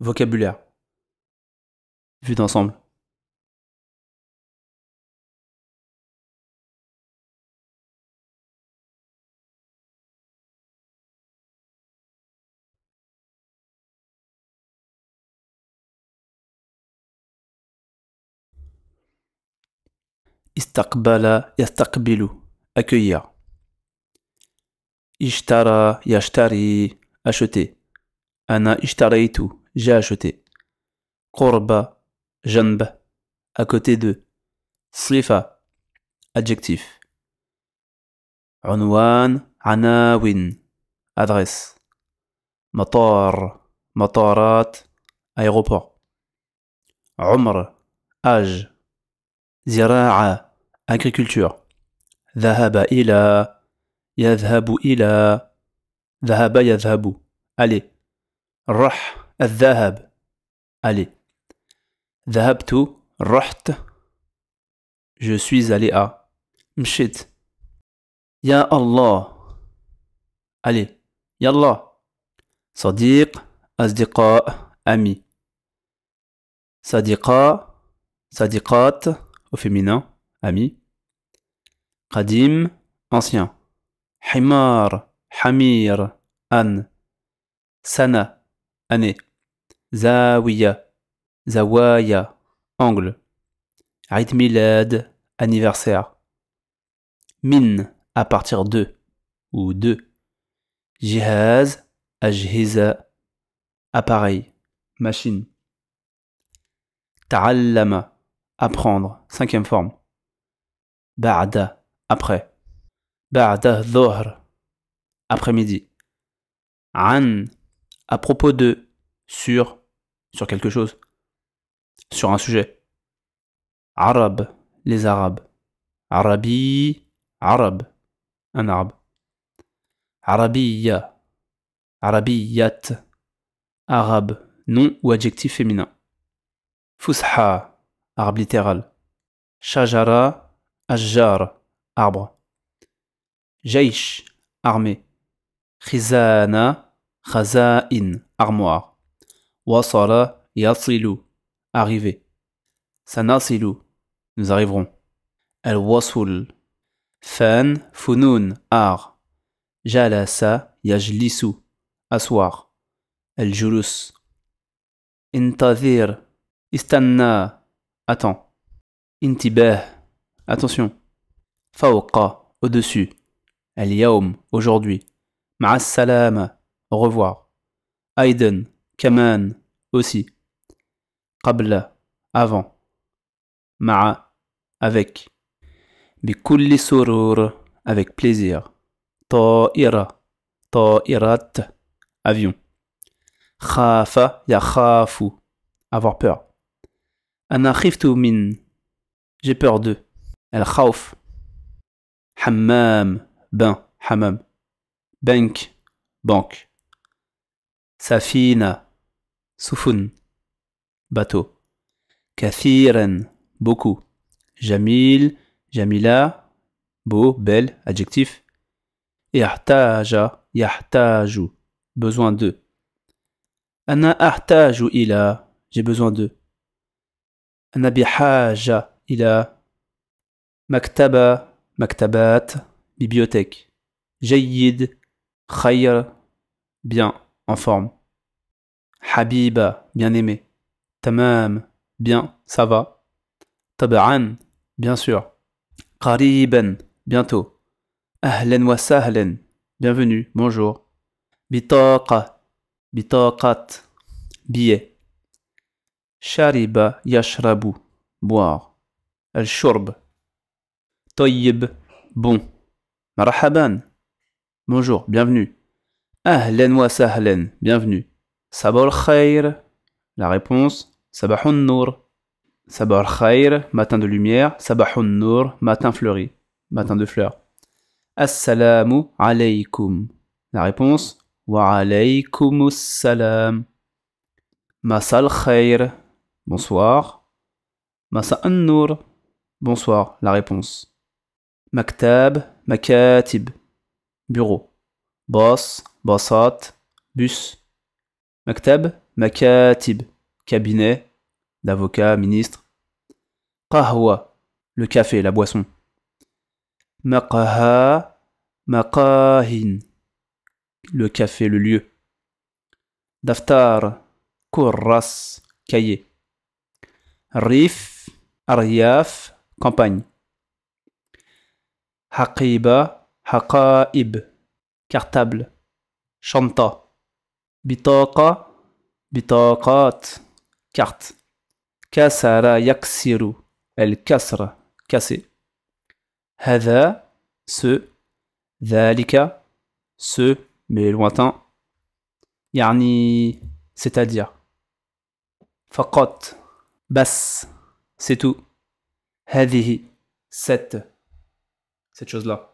Vocabulaire. Vue d'ensemble. Istakbala yastakbilu. Accueillir. Ishtara yashtari. Acheter. Ana ishtaraitu j'ai acheté. Korba, janb, à côté de. Slifa, adjectif. Unwan, anawin, adresse. Matar, matarat, aéroport. Umr, âge. Zira'a, agriculture. Dhahaba ila, yadhabu ila, dhahaba yadhabu, allez. Rah, Allez. aller ذهبت رحت je suis allé à مشيت يا الله allez يلا صديق أصدقاء Ami صديقا صديقات au féminin Ami. قديم ancien حمار حمير أن Sana année Zawiya, Zawaya, angle. RITMILAD anniversaire. Min, à partir de, ou de. Jihaz, Ajhiza, appareil, machine. Ta'allama, apprendre, cinquième forme. Ba'da, après. Ba'da dhuhr, après-midi. An, à propos de, sur, sur quelque chose. Sur un sujet. Arabe. Les Arabes. Arabi. Arabe. Un arabe. Arabiya. Arabiyat. Arabe. Nom ou adjectif féminin. Fusha. Arabe littéral. Shajara. Ajjar. Arbre. Jaish. Armée. Khizana. Khazain. Armoire. Wasala yasilu. Arriver. Sanasilu. Nous arriverons. el wasul Fan funun. ar Jalasa yajlisu. Asseoir. el julus intavir Istanna. Attends. Intibah. Attention. Fauqa. Au-dessus. el yaum Aujourd'hui. Ma'as Au revoir. Aiden. Kaman aussi. Qabla, avant. Ma'a, avec. Bikulli surur, avec plaisir. Ta'ira, ta'irat, avion. Khafa, yakhafu, avoir peur. tout min, j'ai peur d'eux. El khawf. Hammam, ben Hamam Bank, banque. Safina, Sufun, bateau. Kathiran, beaucoup. Jamil, Jamila, beau, belle, adjectif. Yahtaja, yahtaju, besoin de. Ana il ila, j'ai besoin de. Ana bihaja ila. Maktaba, maktabat, bibliothèque. jayid, khayr, bien, en forme. Habiba, bien-aimé. Tamam, bien, ça va. Tabaran, bien sûr. Kariben, bientôt. Ahlen wa sahlen, bienvenue, bonjour. Bitaqa, bitaqat, billet. Shariba yashrabu, boire. Al-shurb. Toyib, bon. Marhaban, bonjour, bienvenue. Ahlen wa bienvenue. Sabah khair La réponse Sabahun Nour. Sabah khair matin de lumière. Sabahun Nour, matin fleuri, matin de fleurs. Assalamu alaykum. La réponse Wa assalam salam. Masal Khair. Bonsoir. Masa Nour. Bonsoir. La réponse Maktab, makatib. Bureau. Boss, bossat, bus. Maktab, makatib, cabinet d'avocat ministre Qahwa, le café la boisson Makaha Makahin le café le lieu Daftar, kurras, cahier Rif, aryaf, campagne Haqiba, haqaib, cartable chanta Bitoka, bitokot, kart, kasara, yaksiru, el kasra, cassé. Heather, ce, thalika, ce, mais lointain. Yani, c'est-à-dire, fakot, basse, c'est tout. Heavy, set, cette chose-là.